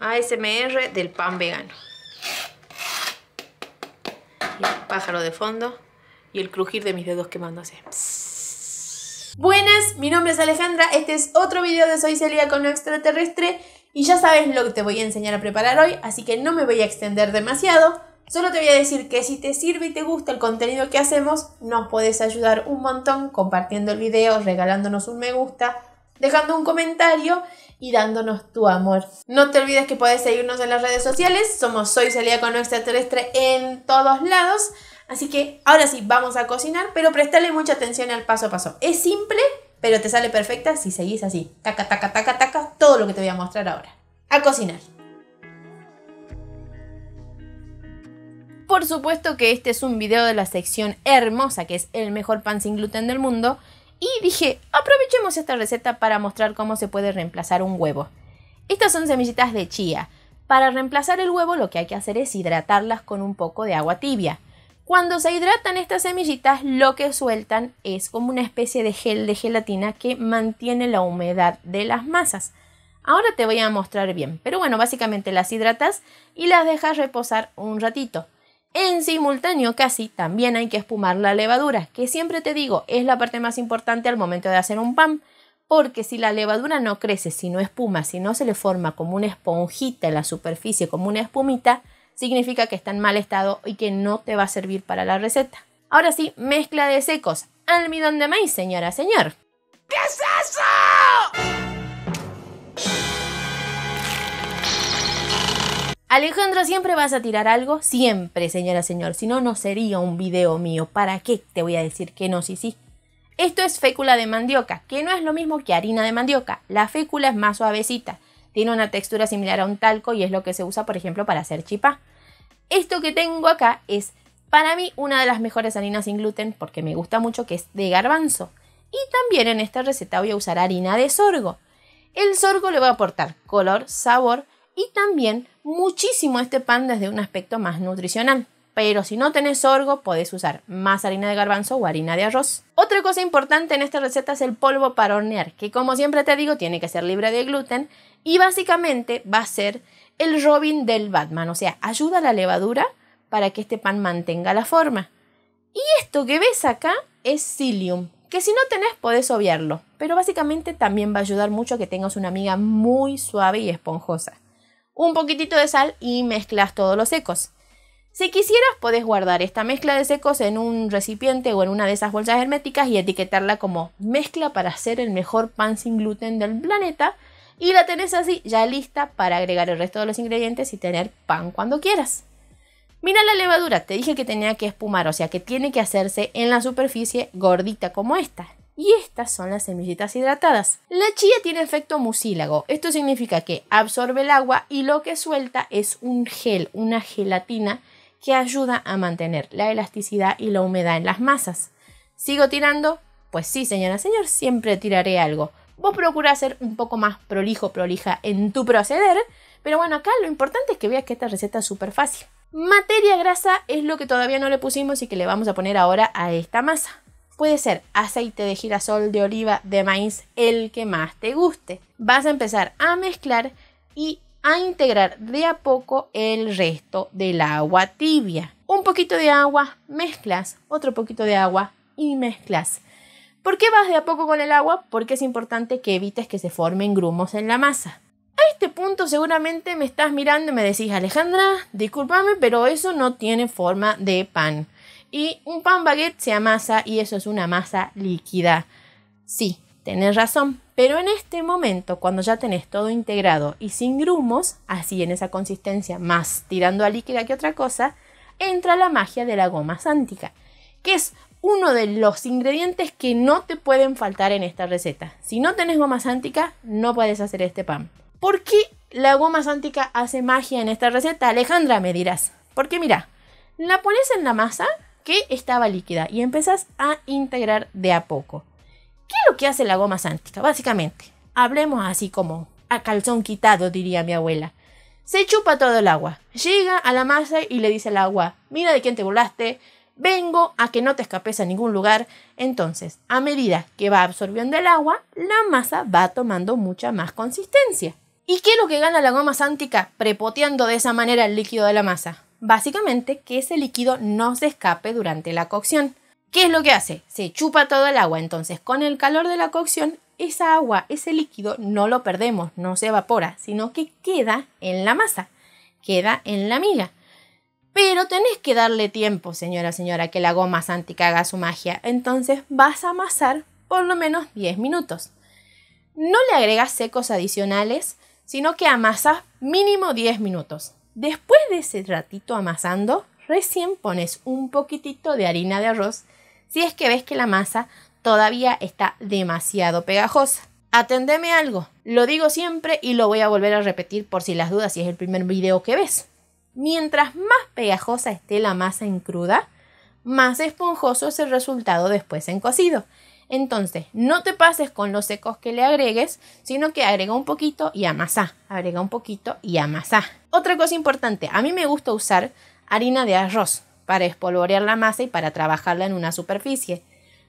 ASMR del pan vegano. Y el pájaro de fondo y el crujir de mis dedos quemándose. Buenas, mi nombre es Alejandra, este es otro video de Soy Celia con lo extraterrestre y ya sabes lo que te voy a enseñar a preparar hoy, así que no me voy a extender demasiado. Solo te voy a decir que si te sirve y te gusta el contenido que hacemos, nos podés ayudar un montón compartiendo el video, regalándonos un me gusta, dejando un comentario y dándonos tu amor. No te olvides que puedes seguirnos en las redes sociales. Somos Soy con No Extraterrestre en todos lados. Así que ahora sí, vamos a cocinar, pero prestarle mucha atención al paso a paso. Es simple, pero te sale perfecta si seguís así. Taca, taca, taca, taca, todo lo que te voy a mostrar ahora. A cocinar. Por supuesto que este es un video de la sección hermosa que es el mejor pan sin gluten del mundo, y dije, aprovechemos esta receta para mostrar cómo se puede reemplazar un huevo. Estas son semillitas de chía. Para reemplazar el huevo lo que hay que hacer es hidratarlas con un poco de agua tibia. Cuando se hidratan estas semillitas, lo que sueltan es como una especie de gel de gelatina que mantiene la humedad de las masas. Ahora te voy a mostrar bien, pero bueno, básicamente las hidratas y las dejas reposar un ratito. En simultáneo casi también hay que espumar la levadura, que siempre te digo es la parte más importante al momento de hacer un pan, porque si la levadura no crece, si no espuma, si no se le forma como una esponjita en la superficie, como una espumita, significa que está en mal estado y que no te va a servir para la receta. Ahora sí, mezcla de secos, almidón de maíz, señora, señor. ¿Qué es eso? Alejandro, ¿siempre vas a tirar algo? Siempre, señora, señor. Si no, no sería un video mío. ¿Para qué te voy a decir que no, sí, sí? Esto es fécula de mandioca, que no es lo mismo que harina de mandioca. La fécula es más suavecita. Tiene una textura similar a un talco y es lo que se usa, por ejemplo, para hacer chipá. Esto que tengo acá es, para mí, una de las mejores harinas sin gluten porque me gusta mucho, que es de garbanzo. Y también en esta receta voy a usar harina de sorgo. El sorgo le va a aportar color, sabor y también muchísimo este pan desde un aspecto más nutricional. Pero si no tenés sorgo, podés usar más harina de garbanzo o harina de arroz. Otra cosa importante en esta receta es el polvo para hornear, que como siempre te digo, tiene que ser libre de gluten y básicamente va a ser el Robin del Batman, o sea, ayuda a la levadura para que este pan mantenga la forma. Y esto que ves acá es psyllium, que si no tenés podés obviarlo, pero básicamente también va a ayudar mucho a que tengas una miga muy suave y esponjosa un poquitito de sal y mezclas todos los secos. Si quisieras, puedes guardar esta mezcla de secos en un recipiente o en una de esas bolsas herméticas y etiquetarla como mezcla para hacer el mejor pan sin gluten del planeta. Y la tenés así ya lista para agregar el resto de los ingredientes y tener pan cuando quieras. Mira la levadura, te dije que tenía que espumar, o sea que tiene que hacerse en la superficie gordita como esta y estas son las semillitas hidratadas. La chía tiene efecto mucílago, esto significa que absorbe el agua y lo que suelta es un gel, una gelatina que ayuda a mantener la elasticidad y la humedad en las masas. ¿Sigo tirando? Pues sí, señora, señor, siempre tiraré algo. Vos procura ser un poco más prolijo, prolija en tu proceder, pero bueno, acá lo importante es que veas que esta receta es súper fácil. Materia grasa es lo que todavía no le pusimos y que le vamos a poner ahora a esta masa. Puede ser aceite de girasol, de oliva, de maíz, el que más te guste. Vas a empezar a mezclar y a integrar de a poco el resto del agua tibia. Un poquito de agua, mezclas, otro poquito de agua y mezclas. ¿Por qué vas de a poco con el agua? Porque es importante que evites que se formen grumos en la masa. A este punto seguramente me estás mirando y me decís, Alejandra, discúlpame, pero eso no tiene forma de pan. Y un pan baguette se amasa y eso es una masa líquida. Sí, tenés razón, pero en este momento, cuando ya tenés todo integrado y sin grumos, así en esa consistencia más tirando a líquida que otra cosa, entra la magia de la goma sántica, que es uno de los ingredientes que no te pueden faltar en esta receta. Si no tenés goma sántica, no puedes hacer este pan. ¿Por qué la goma sántica hace magia en esta receta? Alejandra, me dirás. Porque mira, la pones en la masa, que estaba líquida y empezás a integrar de a poco. ¿Qué es lo que hace la goma sántica? Básicamente, hablemos así como a calzón quitado, diría mi abuela. Se chupa todo el agua, llega a la masa y le dice al agua, mira de quién te burlaste, vengo a que no te escapes a ningún lugar. Entonces, a medida que va absorbiendo el agua, la masa va tomando mucha más consistencia. ¿Y qué es lo que gana la goma sántica prepoteando de esa manera el líquido de la masa? Básicamente que ese líquido no se escape durante la cocción. ¿Qué es lo que hace? Se chupa todo el agua, entonces con el calor de la cocción, esa agua, ese líquido, no lo perdemos, no se evapora, sino que queda en la masa, queda en la miga. Pero tenés que darle tiempo, señora, señora, que la goma sántica haga su magia. Entonces vas a amasar por lo menos 10 minutos. No le agregas secos adicionales, sino que amasas mínimo 10 minutos. Después de ese ratito amasando, recién pones un poquitito de harina de arroz si es que ves que la masa todavía está demasiado pegajosa. Atendeme algo, lo digo siempre y lo voy a volver a repetir por si las dudas si es el primer video que ves. Mientras más pegajosa esté la masa en cruda, más esponjoso es el resultado después en cocido. Entonces, no te pases con los secos que le agregues, sino que agrega un poquito y amasa agrega un poquito y amasa Otra cosa importante, a mí me gusta usar harina de arroz para espolvorear la masa y para trabajarla en una superficie.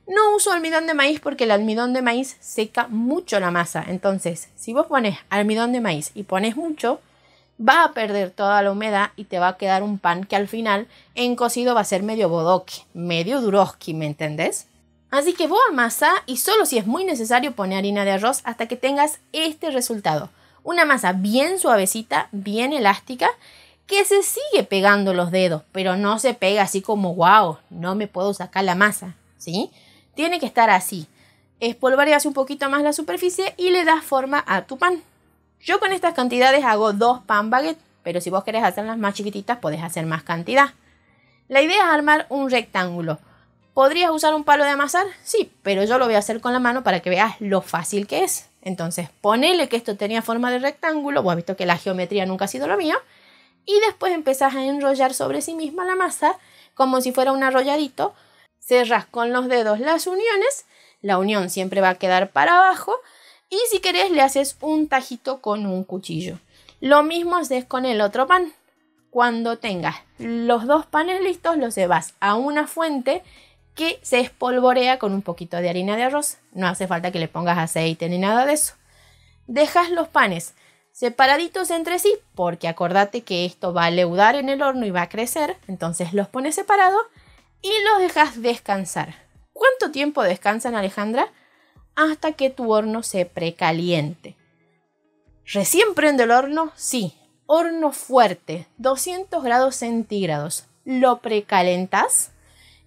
No uso almidón de maíz porque el almidón de maíz seca mucho la masa. Entonces, si vos pones almidón de maíz y pones mucho, va a perder toda la humedad y te va a quedar un pan que al final en cocido va a ser medio bodoque, medio duroski, ¿me entendés? Así que a masa y solo si es muy necesario pone harina de arroz hasta que tengas este resultado. Una masa bien suavecita, bien elástica, que se sigue pegando los dedos, pero no se pega así como wow, no me puedo sacar la masa, ¿sí? Tiene que estar así. Espolvoreas un poquito más la superficie y le das forma a tu pan. Yo con estas cantidades hago dos pan baguettes, pero si vos querés hacerlas más chiquititas podés hacer más cantidad. La idea es armar un rectángulo ¿Podrías usar un palo de amasar? Sí, pero yo lo voy a hacer con la mano para que veas lo fácil que es. Entonces, ponele que esto tenía forma de rectángulo, vos has visto que la geometría nunca ha sido lo mío, y después empezás a enrollar sobre sí misma la masa como si fuera un arrolladito, cerras con los dedos las uniones, la unión siempre va a quedar para abajo, y si querés le haces un tajito con un cuchillo. Lo mismo haces con el otro pan. Cuando tengas los dos panes listos, los llevas a una fuente que se espolvorea con un poquito de harina de arroz. No hace falta que le pongas aceite ni nada de eso. Dejas los panes separaditos entre sí, porque acordate que esto va a leudar en el horno y va a crecer, entonces los pones separados y los dejas descansar. ¿Cuánto tiempo descansan, Alejandra? Hasta que tu horno se precaliente. ¿Recién prende el horno? Sí. Horno fuerte, 200 grados centígrados. ¿Lo precalentas?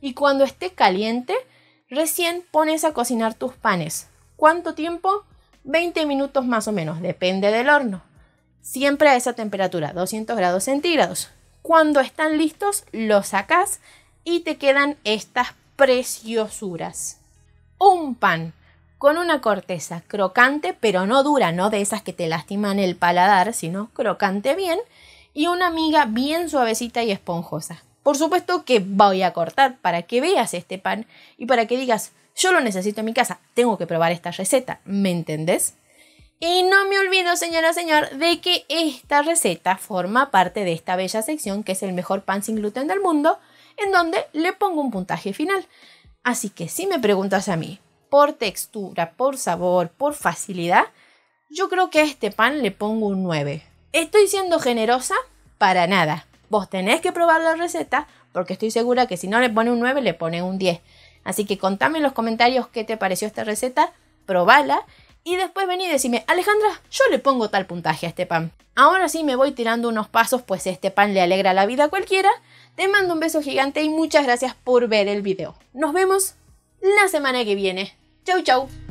y cuando esté caliente, recién pones a cocinar tus panes. ¿Cuánto tiempo? 20 minutos más o menos, depende del horno. Siempre a esa temperatura, 200 grados centígrados. Cuando están listos, los sacas y te quedan estas preciosuras. Un pan con una corteza crocante, pero no dura, no de esas que te lastiman el paladar, sino crocante bien, y una miga bien suavecita y esponjosa. Por supuesto que voy a cortar para que veas este pan y para que digas, yo lo necesito en mi casa, tengo que probar esta receta, ¿me entendés? Y no me olvido, señora, señor, de que esta receta forma parte de esta bella sección que es el mejor pan sin gluten del mundo, en donde le pongo un puntaje final. Así que si me preguntas a mí, por textura, por sabor, por facilidad, yo creo que a este pan le pongo un 9. ¿Estoy siendo generosa? Para nada. Vos tenés que probar la receta porque estoy segura que si no le pone un 9 le pone un 10. Así que contame en los comentarios qué te pareció esta receta, probala y después vení y decime, Alejandra, yo le pongo tal puntaje a este pan. Ahora sí me voy tirando unos pasos, pues este pan le alegra la vida a cualquiera. Te mando un beso gigante y muchas gracias por ver el video. Nos vemos la semana que viene. Chau chau.